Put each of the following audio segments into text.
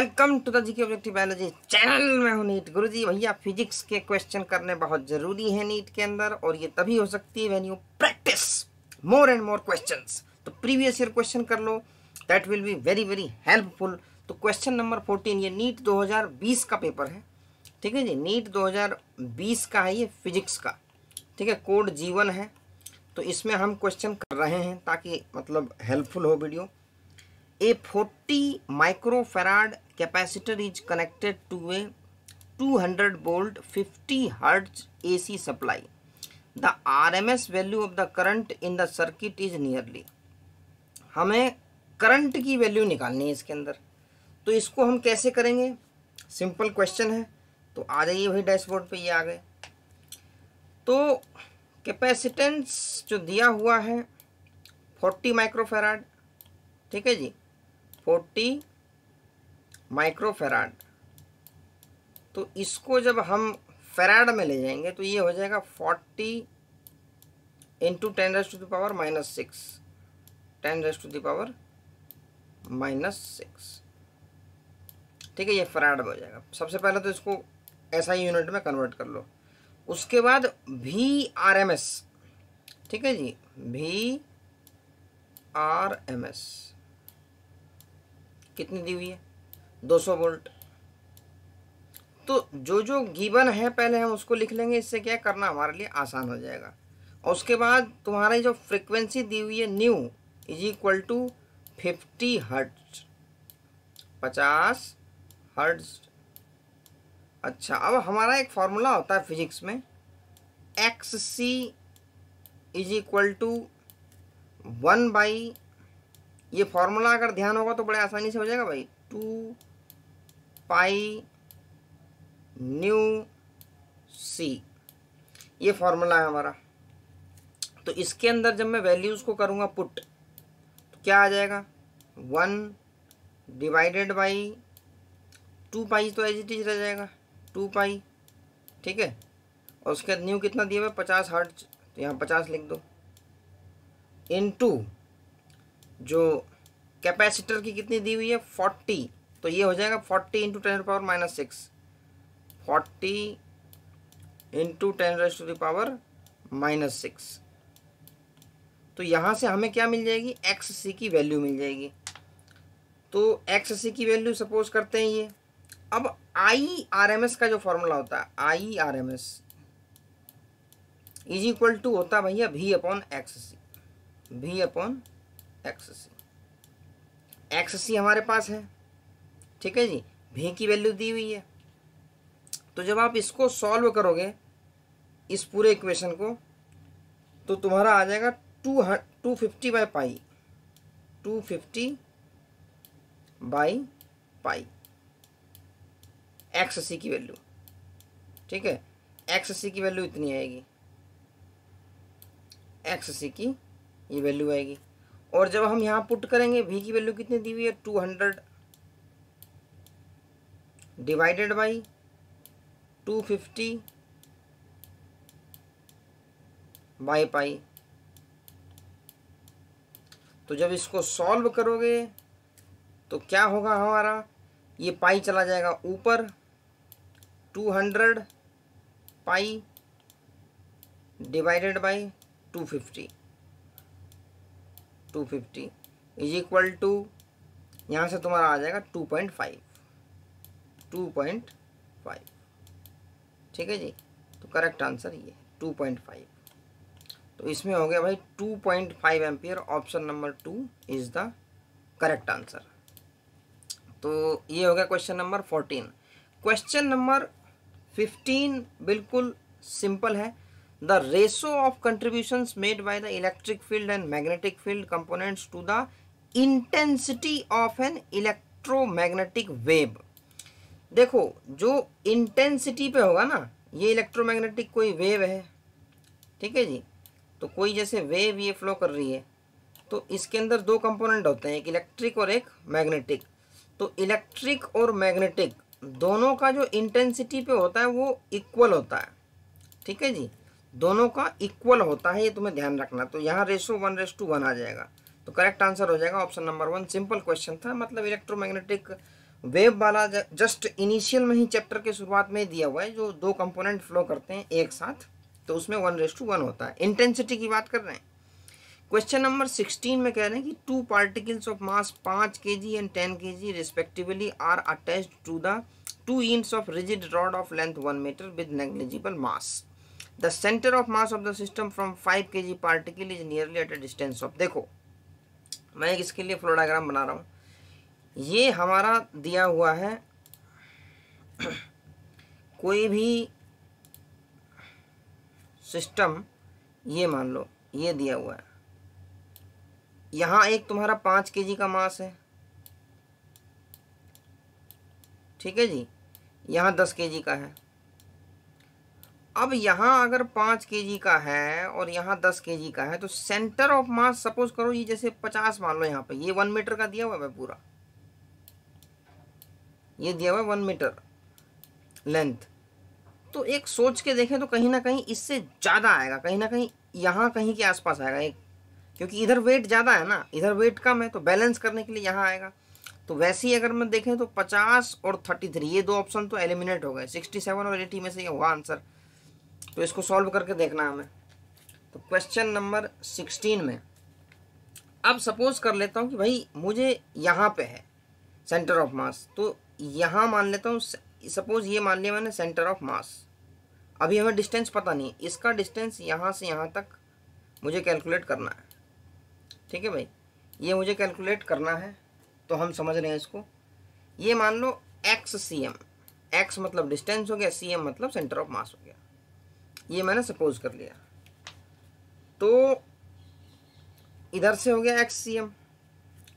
welcome to the GK objective biology channel में हूँ NEET गुरु जी भैया फिजिक्स के क्वेश्चन करने बहुत ज़रूरी है नीट के अंदर और ये तभी हो सकती है when you practise more and more question तो प्रीवियस ईयर क्वेश्चन कर लो that will be very very helpful तो क्वेश्चन नंबर फोर्टीन ये नीट 2020 का पेपर है ठीक है जी नीट 2020 का है ये फिजिक्स का ठीक है कोड जीवन है तो इसमें हम क्वेश्चन कर रहे हैं ताकि मतलब हेल्पफुल हो video a 40 microfarad capacitor is connected to a 200 hundred volt fifty hertz A C supply the R M S value of the current in the circuit is nearly हमें करंट की value निकालनी है इसके अंदर तो इसको हम कैसे करेंगे सिंपल क्वेश्चन है तो आ जाइए वही डैशबोर्ड पे ये आ गए तो कैपेसिटेंस जो दिया हुआ है 40 माइक्रोफेराड ठीक है जी फोर्टी माइक्रोफेराड तो इसको जब हम फेराड में ले जाएंगे तो ये हो जाएगा forty into ten raise to the power minus six ten raise to the power minus six ठीक है ये फराड में हो जाएगा सबसे पहले तो इसको ऐसा ही यूनिट में कन्वर्ट कर लो उसके बाद भी आर एम एस ठीक है जी भी आर एम एस कितनी दी हुई है 200 वोल्ट तो जो जो गिवन है पहले हम उसको लिख लेंगे इससे क्या करना हमारे लिए आसान हो जाएगा और उसके बाद तुम्हारी जो फ्रिक्वेंसी दी हुई है nu is equal to fifty hertz पचास हर्ट्ज अच्छा अब हमारा एक फॉर्मूला होता है फिजिक्स में X C is equal to one by ये फॉर्मूला अगर ध्यान होगा तो बड़े आसानी से हो जाएगा भाई टू पाई न्यू सी ये फॉर्मूला है हमारा तो इसके अंदर जब मैं वैल्यूज़ को करूँगा पुट तो क्या आ जाएगा one divided by two pi तो एज इट इज रह जाएगा टू पाई ठीक है और उसके बाद न्यू कितना दिया हुआ पचास हर्ट तो यहाँ पचास लिख दो इन टू जो कैपेसिटर की कितनी दी हुई है फोर्टी तो ये हो जाएगा forty into ten power minus six forty into ten raise to the power minus six तो यहाँ से हमें क्या मिल जाएगी एक्स सी की वैल्यू मिल जाएगी तो एक्स सी की वैल्यू सपोज करते हैं ये अब आई आर एम एस का जो फॉर्मूला होता है I R M S is equal to होता भैया भी अपॉन एक्स सी भी अपॉन एक्स एक्सेसी हमारे पास है ठीक है जी भी की वैल्यू दी हुई है तो जब आप इसको सॉल्व करोगे इस पूरे इक्वेशन को तो तुम्हारा आ जाएगा two two fifty by pi two fifty by pi X C की वैल्यू ठीक है एक्स सी की वैल्यू इतनी आएगी एक्स सी की ये वैल्यू आएगी और जब हम यहाँ पुट करेंगे वी की वैल्यू कितनी दी हुई है two hundred divided by two fifty by pi तो जब इसको सॉल्व करोगे तो क्या होगा हमारा ये पाई चला जाएगा ऊपर two hundred pi divided by two fifty two fifty is equal to यहाँ से तुम्हारा आ जाएगा two point five two point five ठीक है जी तो करेक्ट आंसर ये टू पॉइंट फाइव तो इसमें हो गया भाई two point five ampere option number two is the correct answer तो ये हो गया question number fourteen question number fifteen बिल्कुल सिंपल है the ratio of contribution made by the electric field and magnetic field components to the intensity of an electromagnetic wave देखो जो intensity पे होगा ना ये इलेक्ट्रोमैग्नेटिक कोई वेव है ठीक है जी तो कोई जैसे वेव ये फ्लो कर रही है तो इसके अंदर दो कंपोनेंट होते हैं एक इलेक्ट्रिक और एक मैग्नेटिक तो इलेक्ट्रिक और मैग्नेटिक दोनों का जो इंटेंसिटी पे होता है वो इक्वल होता है ठीक है जी दोनों का इक्वल होता है ये तुम्हें ध्यान रखना तो यहाँ ratio one raise to one आ जाएगा तो करेक्ट आंसर हो जाएगा option number one simple question था मतलब इलेक्ट्रोमैग्नेटिक वेव वाला जस्ट इनिशियल में ही चैप्टर के शुरुआत में ही दिया हुआ है जो दो कंपोनेंट फ्लो करते हैं एक साथ तो उसमें वन रेस टू वन होता है इंटेंसिटी की बात कर रहे हैं क्वेश्चन नंबर सिक्सटीन में कह रहे हैं कि टू पार्टिकल्स ऑफ मास पाँच के जी and ten K G respectively are attach to the two ends of rigid rod of length one metre with negligible mass the centre of mass of the system from five K G particle is nearly at a distance of देखो मैं इसके लिए फ्लोडाग्राम बना रहा हूँ ये हमारा दिया हुआ है कोई भी सिस्टम ये मान लो ये दिया हुआ है यहाँ एक तुम्हारा पाँच के जी का मास है ठीक है जी यहाँ दस के जी का है अब यहाँ अगर पाँच के का है और यहाँ दस के का है तो सेंटर ऑफ मास सपोज करो ये जैसे पचास मान लो यहाँ पे ये वन मीटर का दिया हुआ है पूरा ये दिया हुआ है वन मीटर लेंथ तो एक सोच के देखें तो कहीं ना कहीं इससे ज़्यादा आएगा कहीं ना कहीं यहाँ कहीं के आसपास आएगा एक क्योंकि इधर वेट ज़्यादा है ना इधर वेट कम है तो बैलेंस करने के लिए यहाँ आएगा तो वैसे ही अगर मैं देखें तो पचास और थर्टी थ्री ये दो ऑप्शन तो एलिमिनेट हो गए सिक्सटी सेवन और एटी में से ये हुआ आंसर तो इसको सॉल्व करके देखना हमें तो क्वेश्चन नंबर सिक्सटीन में अब सपोज कर लेता हूँ कि भाई मुझे यहाँ पे है सेंटर ऑफ मास तो यहाँ मान लेता हूँ सपोज ये मान लिया मैंने सेंटर ऑफ मास अभी हमें डिस्टेंस पता नहीं इसका डिस्टेंस यहाँ से यहाँ तक मुझे कैलकुलेट करना है ठीक है भाई ये मुझे कैलकुलेट करना है तो हम समझ रहे हैं इसको ये मान लो एक्स सी एम एक्स मतलब डिस्टेंस हो गया सी एम मतलब सेंटर ऑफ मास हो गया ये मैंने सपोज कर लिया तो इधर से हो गया एक्स सी एम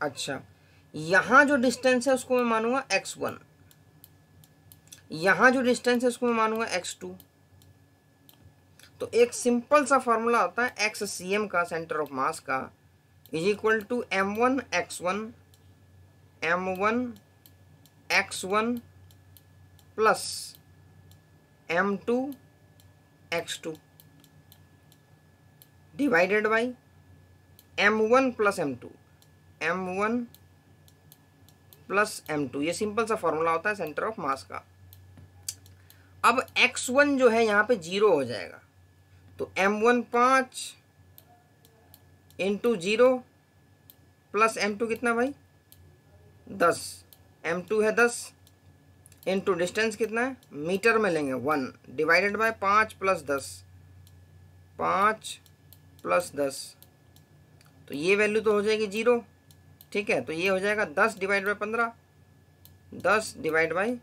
अच्छा यहाँ जो डिस्टेंस है उसको मैं मानूंगा एक्स वन यहाँ जो डिस्टेंस है उसको मैं मानूंगा एक्स टू तो एक सिंपल सा फॉर्मूला होता है एक्स सी एम का सेंटर ऑफ मास का is equal to M one X one M one X one plus M two X two divided by M one plus M two M one plus M two ये simple सा formula होता है centre of mass का अब x one जो है यहां पे जीरो हो जाएगा तो एम वन पांच into zero plus M two कितना भाई दस एम टू है दस टू डिस्टेंस कितना है मीटर में लेंगे वन डिवाइडेड बाय पाँच प्लस दस पाँच प्लस दस तो ये वैल्यू तो हो जाएगी जीरो ठीक है तो ये हो जाएगा दस डिवाइड बाई पंद्रह दस डिवाइड बाई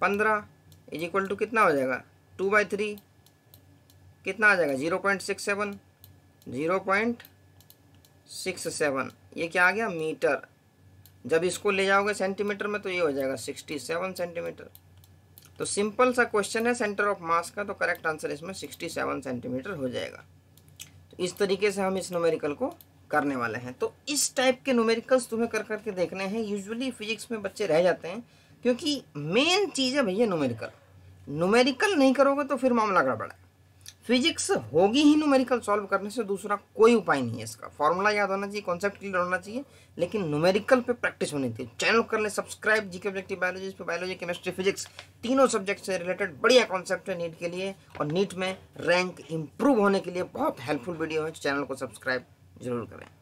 पंद्रह इज इक्वल टू कितना हो जाएगा टू बाई थ्री कितना आ जाएगा zero point six seven zero point six seven ये क्या आ गया मीटर जब इसको ले जाओगे सेंटीमीटर में तो ये हो जाएगा सिक्सटी सेवन सेंटीमीटर तो सिंपल सा क्वेश्चन है सेंटर ऑफ मास का तो करेक्ट आंसर इसमें सिक्सटी सेवन सेंटीमीटर हो जाएगा तो इस तरीके से हम इस नोमेरिकल को करने वाले हैं तो इस टाइप के नोमेरिकल्स तुम्हें कर करके देखने हैं यूजली फिजिक्स में बच्चे रह जाते हैं क्योंकि मेन चीज़ है भैया नोमेरिकल नोमेरिकल नहीं करोगे तो फिर मामला गड़बड़ा है फिजिक्स होगी ही न्यूमेरिकल सॉल्व करने से दूसरा कोई उपाय नहीं है इसका फॉर्मूला याद होना चाहिए कॉन्सेप्ट क्लियर होना चाहिए लेकिन न्यूमेरिकल पे प्रैक्टिस होनी चाहिए चैनल कर ले सब्सक्राइब जी के ऑब्जेक्टिव बायोलॉजी पे बायोलॉजी केमिस्ट्री फिजिक्स तीनों सब्जेक्ट से रिलेटेड बढ़िया कॉन्सेप्ट है नीट के लिए और नीट में रैंक इंप्रूव होने के लिए बहुत हेल्पफुल वीडियो है चैनल को सब्सक्राइब जरूर करें